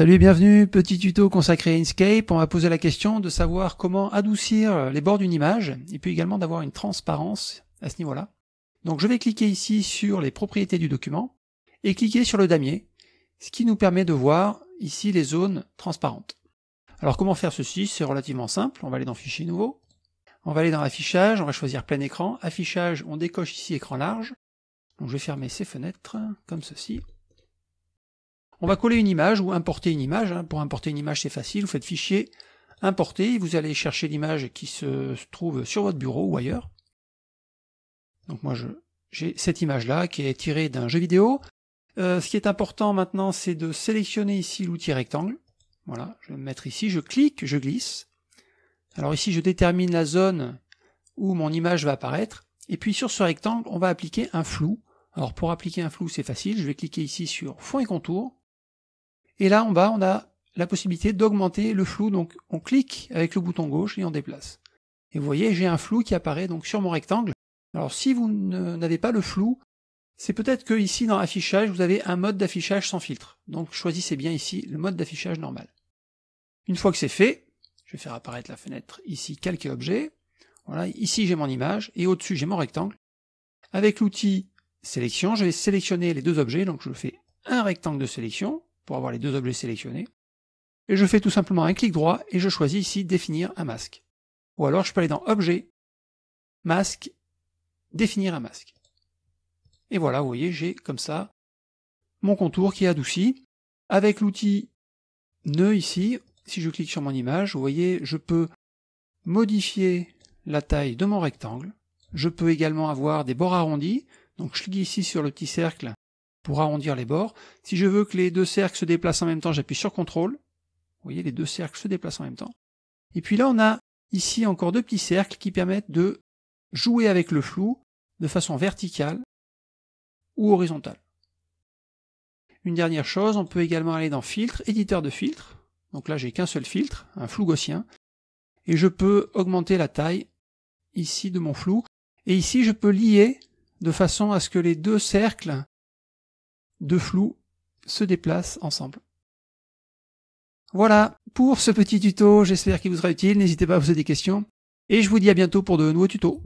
Salut et bienvenue, petit tuto consacré à Inkscape. On va poser la question de savoir comment adoucir les bords d'une image et puis également d'avoir une transparence à ce niveau-là. Donc je vais cliquer ici sur les propriétés du document et cliquer sur le damier, ce qui nous permet de voir ici les zones transparentes. Alors comment faire ceci C'est relativement simple, on va aller dans Fichier nouveau, on va aller dans Affichage, on va choisir plein écran, Affichage, on décoche ici écran large, donc je vais fermer ces fenêtres comme ceci, on va coller une image ou importer une image. Hein. Pour importer une image, c'est facile. Vous faites fichier, importer. Vous allez chercher l'image qui se trouve sur votre bureau ou ailleurs. Donc moi, j'ai cette image-là qui est tirée d'un jeu vidéo. Euh, ce qui est important maintenant, c'est de sélectionner ici l'outil rectangle. Voilà, je vais me mettre ici, je clique, je glisse. Alors ici, je détermine la zone où mon image va apparaître. Et puis sur ce rectangle, on va appliquer un flou. Alors pour appliquer un flou, c'est facile. Je vais cliquer ici sur fond et contour. Et là, en bas, on a la possibilité d'augmenter le flou. Donc, on clique avec le bouton gauche et on déplace. Et vous voyez, j'ai un flou qui apparaît donc sur mon rectangle. Alors, si vous n'avez pas le flou, c'est peut-être que ici, dans affichage, vous avez un mode d'affichage sans filtre. Donc, choisissez bien ici le mode d'affichage normal. Une fois que c'est fait, je vais faire apparaître la fenêtre ici, calque objet. Voilà, ici j'ai mon image et au-dessus j'ai mon rectangle. Avec l'outil sélection, je vais sélectionner les deux objets, donc je fais un rectangle de sélection, pour avoir les deux objets sélectionnés. Et je fais tout simplement un clic droit et je choisis ici définir un masque. Ou alors je peux aller dans objet, masque, définir un masque. Et voilà, vous voyez, j'ai comme ça mon contour qui est adouci. Avec l'outil nœud ici, si je clique sur mon image, vous voyez, je peux modifier la taille de mon rectangle. Je peux également avoir des bords arrondis. Donc je clique ici sur le petit cercle pour arrondir les bords. Si je veux que les deux cercles se déplacent en même temps, j'appuie sur CTRL. Vous voyez, les deux cercles se déplacent en même temps. Et puis là, on a ici encore deux petits cercles qui permettent de jouer avec le flou de façon verticale ou horizontale. Une dernière chose, on peut également aller dans Filtre, éditeur de filtre. Donc là, j'ai qu'un seul filtre, un flou gaussien. Et je peux augmenter la taille ici de mon flou. Et ici, je peux lier de façon à ce que les deux cercles de flou se déplacent ensemble. Voilà pour ce petit tuto, j'espère qu'il vous sera utile, n'hésitez pas à poser des questions, et je vous dis à bientôt pour de nouveaux tutos.